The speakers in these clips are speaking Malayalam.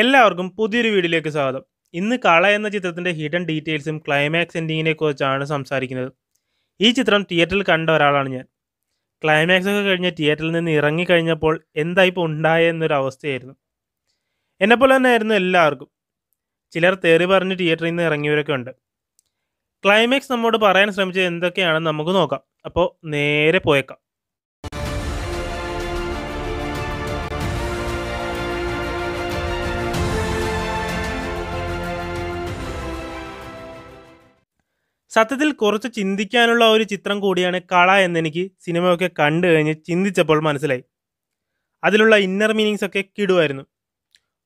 എല്ലാവർക്കും പുതിയൊരു വീഡിയോയിലേക്ക് സ്വാഗതം ഇന്ന് കള എന്ന ചിത്രത്തിൻ്റെ ഹിഡൻ ഡീറ്റെയിൽസും ക്ലൈമാക്സ് എൻഡിങ്ങിനെ കുറിച്ചാണ് സംസാരിക്കുന്നത് ഈ ചിത്രം തിയേറ്ററിൽ കണ്ട ഒരാളാണ് ഞാൻ ക്ലൈമാക്സ് ഒക്കെ കഴിഞ്ഞ് തിയേറ്ററിൽ നിന്ന് ഇറങ്ങിക്കഴിഞ്ഞപ്പോൾ എന്തായിപ്പോൾ ഉണ്ടായ എന്നൊരു അവസ്ഥയായിരുന്നു എന്നെപ്പോലെ തന്നെ ആയിരുന്നു എല്ലാവർക്കും ചിലർ തേറി പറഞ്ഞ് തിയേറ്ററിൽ നിന്ന് ഇറങ്ങിയവരൊക്കെ ഉണ്ട് ക്ലൈമാക്സ് നമ്മോട് പറയാൻ ശ്രമിച്ചത് എന്തൊക്കെയാണെന്ന് നമുക്ക് നോക്കാം അപ്പോൾ നേരെ പോയേക്കാം സത്യത്തിൽ കുറച്ച് ചിന്തിക്കാനുള്ള ഒരു ചിത്രം കൂടിയാണ് കള എന്നെനിക്ക് സിനിമയൊക്കെ കണ്ടു കഴിഞ്ഞ് ചിന്തിച്ചപ്പോൾ മനസ്സിലായി അതിലുള്ള ഇന്നർ മീനിങ്സ് ഒക്കെ കിടുമായിരുന്നു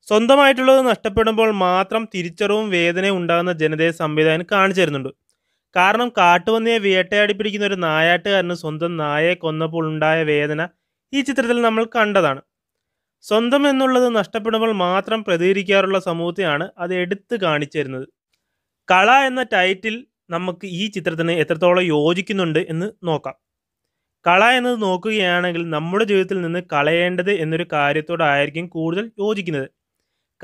സ്വന്തമായിട്ടുള്ളത് നഷ്ടപ്പെടുമ്പോൾ മാത്രം തിരിച്ചറിവും വേദനയും ഉണ്ടാകുന്ന ജനതയെ സംവിധാനം കാണിച്ചു തരുന്നുണ്ട് കാരണം കാട്ടുപന്നിയെ വേട്ടയാടി പിടിക്കുന്ന ഒരു നായാട്ടുകാരന് സ്വന്തം നായയെ കൊന്നപ്പോൾ ഉണ്ടായ വേദന ഈ ചിത്രത്തിൽ നമ്മൾ കണ്ടതാണ് സ്വന്തം എന്നുള്ളത് നഷ്ടപ്പെടുമ്പോൾ മാത്രം പ്രതികരിക്കാറുള്ള സമൂഹത്തെയാണ് അത് എടുത്തു കാണിച്ചു തരുന്നത് കള എന്ന ടൈറ്റിൽ നമുക്ക് ഈ ചിത്രത്തിന് എത്രത്തോളം യോജിക്കുന്നുണ്ട് എന്ന് നോക്കാം കള എന്നത് നോക്കുകയാണെങ്കിൽ നമ്മുടെ ജീവിതത്തിൽ നിന്ന് കളയേണ്ടത് എന്നൊരു കാര്യത്തോടായിരിക്കും കൂടുതൽ യോജിക്കുന്നത്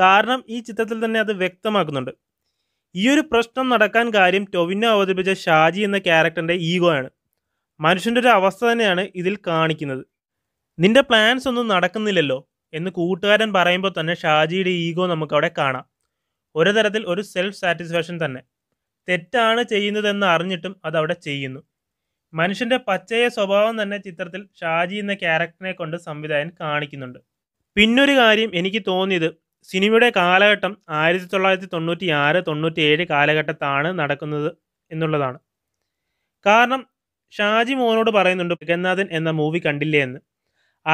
കാരണം ഈ ചിത്രത്തിൽ തന്നെ അത് വ്യക്തമാക്കുന്നുണ്ട് ഈ ഒരു പ്രശ്നം നടക്കാൻ കാര്യം ടൊവിനോ അവതരിപ്പിച്ച ഷാജി എന്ന ക്യാരക്ടറിൻ്റെ ഈഗോ ആണ് മനുഷ്യൻ്റെ ഒരു അവസ്ഥ തന്നെയാണ് ഇതിൽ കാണിക്കുന്നത് നിന്റെ പ്ലാൻസ് ഒന്നും നടക്കുന്നില്ലല്ലോ എന്ന് കൂട്ടുകാരൻ പറയുമ്പോൾ തന്നെ ഷാജിയുടെ ഈഗോ നമുക്കവിടെ കാണാം ഒരു തരത്തിൽ ഒരു സെൽഫ് സാറ്റിസ്ഫാക്ഷൻ തന്നെ തെറ്റാണ് ചെയ്യുന്നതെന്ന് അറിഞ്ഞിട്ടും അതവിടെ ചെയ്യുന്നു മനുഷ്യന്റെ പച്ചയ സ്വഭാവം തന്നെ ചിത്രത്തിൽ ഷാജി എന്ന ക്യാരക്ടറിനെ കൊണ്ട് സംവിധായകൻ കാണിക്കുന്നുണ്ട് പിന്നൊരു കാര്യം എനിക്ക് തോന്നിയത് സിനിമയുടെ കാലഘട്ടം ആയിരത്തി തൊള്ളായിരത്തി തൊണ്ണൂറ്റി ആറ് തൊണ്ണൂറ്റി ഏഴ് കാലഘട്ടത്താണ് നടക്കുന്നത് എന്നുള്ളതാണ് കാരണം ഷാജി മോഹനോട് പറയുന്നുണ്ട് ജഗന്നാഥൻ എന്ന മൂവി കണ്ടില്ലേ എന്ന്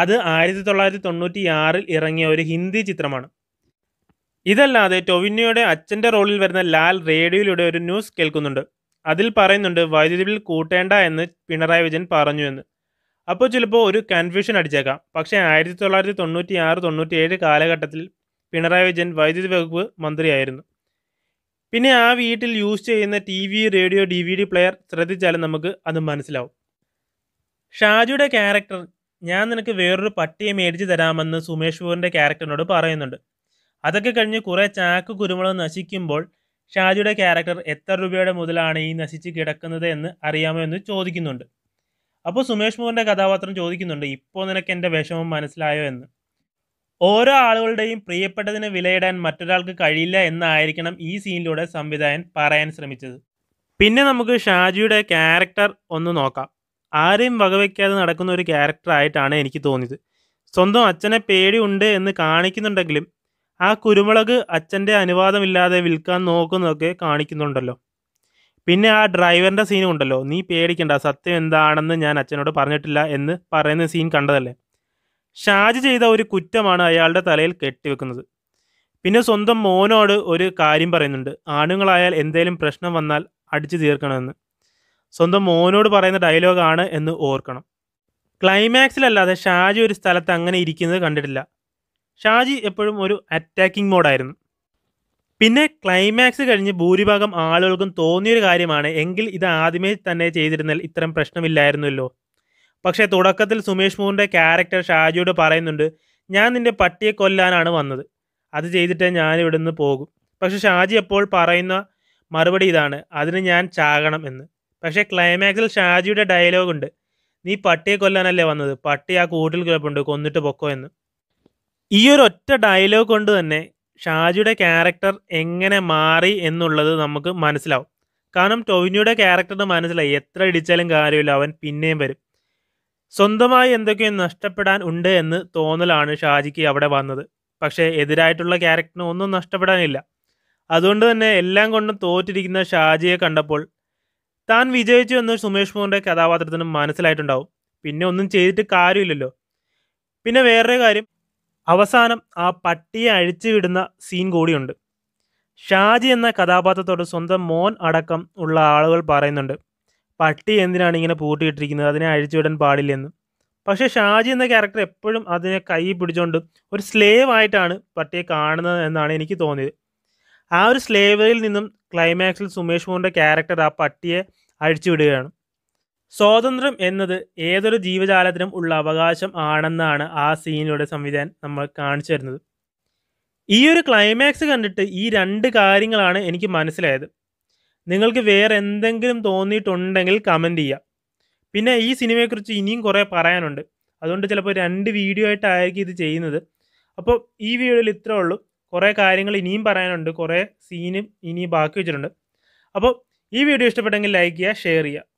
അത് ആയിരത്തി തൊള്ളായിരത്തി തൊണ്ണൂറ്റി ആറിൽ ഇറങ്ങിയ ഒരു ഹിന്ദി ചിത്രമാണ് ഇതല്ലാതെ ടൊവിനോയുടെ അച്ഛൻ്റെ റോളിൽ വരുന്ന ലാൽ റേഡിയോയിലൂടെ ഒരു ന്യൂസ് കേൾക്കുന്നുണ്ട് അതിൽ പറയുന്നുണ്ട് വൈദ്യുതി ബിൽ കൂട്ടേണ്ട എന്ന് പിണറായി വിജയൻ പറഞ്ഞു എന്ന് അപ്പോൾ ചിലപ്പോൾ ഒരു കൺഫ്യൂഷൻ അടിച്ചേക്കാം പക്ഷേ ആയിരത്തി തൊള്ളായിരത്തി തൊണ്ണൂറ്റി ആറ് തൊണ്ണൂറ്റി ഏഴ് കാലഘട്ടത്തിൽ പിണറായി വിജയൻ വൈദ്യുതി വകുപ്പ് മന്ത്രിയായിരുന്നു പിന്നെ ആ വീട്ടിൽ യൂസ് ചെയ്യുന്ന T V radio D V D player ശ്രദ്ധിച്ചാലും നമുക്ക് അത് മനസ്സിലാവും ഷാജിയുടെ ക്യാരക്ടർ ഞാൻ നിനക്ക് വേറൊരു പട്ടിയെ മേടിച്ച് തരാമെന്ന് സുമേഷ് പൂറിൻ്റെ ക്യാരക്ടറിനോട് പറയുന്നുണ്ട് അതൊക്കെ കഴിഞ്ഞ് കുറേ ചാക്ക് കുരുമുളക് നശിക്കുമ്പോൾ ഷാജിയുടെ ക്യാരക്ടർ എത്ര രൂപയുടെ മുതലാണ് ഈ നശിച്ച് കിടക്കുന്നത് എന്ന് അറിയാമോ എന്ന് ചോദിക്കുന്നുണ്ട് അപ്പോൾ സുമേഷ് മോഹൻ്റെ കഥാപാത്രം ചോദിക്കുന്നുണ്ട് ഇപ്പോൾ നിനക്ക് എൻ്റെ വിഷമം മനസ്സിലായോ എന്ന് ഓരോ ആളുകളുടെയും പ്രിയപ്പെട്ടതിനെ വിലയിടാൻ മറ്റൊരാൾക്ക് കഴിയില്ല എന്നായിരിക്കണം ഈ സീനിലൂടെ സംവിധായകൻ പറയാൻ ശ്രമിച്ചത് പിന്നെ നമുക്ക് ഷാജിയുടെ ക്യാരക്ടർ ഒന്ന് നോക്കാം ആരെയും വകവയ്ക്കാതെ നടക്കുന്ന ഒരു ക്യാരക്ടറായിട്ടാണ് എനിക്ക് തോന്നിയത് സ്വന്തം അച്ഛനെ പേടിയുണ്ട് എന്ന് കാണിക്കുന്നുണ്ടെങ്കിലും ആ കുരുമുളക് അച്ഛൻ്റെ അനുവാദമില്ലാതെ വിൽക്കാൻ നോക്കുന്നതൊക്കെ കാണിക്കുന്നുണ്ടല്ലോ പിന്നെ ആ ഡ്രൈവറിൻ്റെ സീനും ഉണ്ടല്ലോ നീ പേടിക്കണ്ട സത്യം എന്താണെന്ന് ഞാൻ അച്ഛനോട് പറഞ്ഞിട്ടില്ല എന്ന് പറയുന്ന സീൻ കണ്ടതല്ലേ ഷാജ് ചെയ്ത ഒരു കുറ്റമാണ് അയാളുടെ തലയിൽ കെട്ടിവെക്കുന്നത് പിന്നെ സ്വന്തം മോനോട് ഒരു കാര്യം പറയുന്നുണ്ട് ആണുങ്ങളായാൽ എന്തേലും പ്രശ്നം വന്നാൽ അടിച്ചു തീർക്കണമെന്ന് സ്വന്തം മോനോട് പറയുന്ന ഡയലോഗാണ് എന്ന് ഓർക്കണം ക്ലൈമാക്സിലല്ലാതെ ഷാജി ഒരു സ്ഥലത്ത് അങ്ങനെ ഇരിക്കുന്നത് കണ്ടിട്ടില്ല ഷാജി എപ്പോഴും ഒരു അറ്റാക്കിംഗ് മോഡായിരുന്നു പിന്നെ ക്ലൈമാക്സ് കഴിഞ്ഞ് ഭൂരിഭാഗം ആളുകൾക്കും തോന്നിയൊരു കാര്യമാണ് എങ്കിൽ ഇത് ആദ്യമേ തന്നെ ചെയ്തിരുന്നാൽ ഇത്തരം പ്രശ്നമില്ലായിരുന്നല്ലോ പക്ഷേ തുടക്കത്തിൽ സുമേഷ് മോഹൻ്റെ ക്യാരക്ടർ ഷാജിയോട് പറയുന്നുണ്ട് ഞാൻ നിന്റെ പട്ടിയെ കൊല്ലാനാണ് വന്നത് അത് ചെയ്തിട്ടേ ഞാൻ നിന്ന് പോകും പക്ഷെ ഷാജി എപ്പോൾ പറയുന്ന മറുപടി ഇതാണ് അതിന് ഞാൻ ചാകണം എന്ന് പക്ഷേ ക്ലൈമാക്സിൽ ഷാജിയുടെ ഡയലോഗ് ഉണ്ട് നീ പട്ടിയെ കൊല്ലാനല്ലേ വന്നത് പട്ടി ആ കൂട്ടിൽ കിടപ്പുണ്ട് കൊന്നിട്ട് പൊക്കോ എന്ന് ഈ ഒരു ഒറ്റ ഡയലോഗ് കൊണ്ട് തന്നെ ഷാജിയുടെ ക്യാരക്ടർ എങ്ങനെ മാറി എന്നുള്ളത് നമുക്ക് മനസ്സിലാവും കാരണം ടൊവിനിയുടെ ക്യാരക്ടറിന് മനസ്സിലായി എത്ര ഇടിച്ചാലും കാര്യമില്ല അവൻ പിന്നെയും വരും സ്വന്തമായി എന്തൊക്കെയോ നഷ്ടപ്പെടാൻ ഉണ്ട് എന്ന് തോന്നലാണ് ഷാജിക്ക് അവിടെ വന്നത് പക്ഷേ എതിരായിട്ടുള്ള ക്യാരക്ടറിന് ഒന്നും നഷ്ടപ്പെടാനില്ല അതുകൊണ്ട് തന്നെ എല്ലാം കൊണ്ടും തോറ്റിരിക്കുന്ന ഷാജിയെ കണ്ടപ്പോൾ താൻ വിജയിച്ചു എന്ന് സുമേഷ് മോഹൻ്റെ കഥാപാത്രത്തിന് മനസ്സിലായിട്ടുണ്ടാവും പിന്നെ ഒന്നും ചെയ്തിട്ട് കാര്യമില്ലല്ലോ പിന്നെ വേറൊരു കാര്യം അവസാനം ആ പട്ടിയെ അഴിച്ചു വിടുന്ന സീൻ കൂടിയുണ്ട് ഷാജി എന്ന കഥാപാത്രത്തോട് സ്വന്തം മോൻ അടക്കം ഉള്ള ആളുകൾ പറയുന്നുണ്ട് പട്ടി എന്തിനാണ് ഇങ്ങനെ പൂട്ടിയിട്ടിരിക്കുന്നത് അതിനെ അഴിച്ചുവിടാൻ പാടില്ലെന്ന് പക്ഷേ ഷാജി എന്ന ക്യാരക്ടർ എപ്പോഴും അതിനെ കൈ പിടിച്ചുകൊണ്ട് ഒരു സ്ലേവ് ആയിട്ടാണ് പട്ടിയെ കാണുന്നത് എന്നാണ് എനിക്ക് തോന്നിയത് ആ ഒരു സ്ലേവറിൽ നിന്നും ക്ലൈമാക്സിൽ സുമേഷ് മോഹൻ്റെ ക്യാരക്ടർ ആ പട്ടിയെ അഴിച്ചുവിടുകയാണ് സ്വാതന്ത്ര്യം എന്നത് ഏതൊരു ജീവജാലത്തിനും ഉള്ള അവകാശം ആണെന്നാണ് ആ സീനിലൂടെ സംവിധാനം നമ്മൾ കാണിച്ചു തരുന്നത് ഈ ഒരു ക്ലൈമാക്സ് കണ്ടിട്ട് ഈ രണ്ട് കാര്യങ്ങളാണ് എനിക്ക് മനസ്സിലായത് നിങ്ങൾക്ക് വേറെ എന്തെങ്കിലും തോന്നിയിട്ടുണ്ടെങ്കിൽ കമൻ്റ് ചെയ്യാം പിന്നെ ഈ സിനിമയെക്കുറിച്ച് ഇനിയും കുറേ പറയാനുണ്ട് അതുകൊണ്ട് ചിലപ്പോൾ രണ്ട് വീഡിയോ ആയിട്ടായിരിക്കും ഇത് ചെയ്യുന്നത് അപ്പോൾ ഈ വീഡിയോയിൽ ഇത്രേ ഉള്ളൂ കുറേ കാര്യങ്ങൾ ഇനിയും പറയാനുണ്ട് കുറേ സീനും ഇനി ബാക്കി വെച്ചിട്ടുണ്ട് അപ്പോൾ ഈ വീഡിയോ ഇഷ്ടപ്പെട്ടെങ്കിൽ ലൈക്ക് ചെയ്യുക ഷെയർ ചെയ്യുക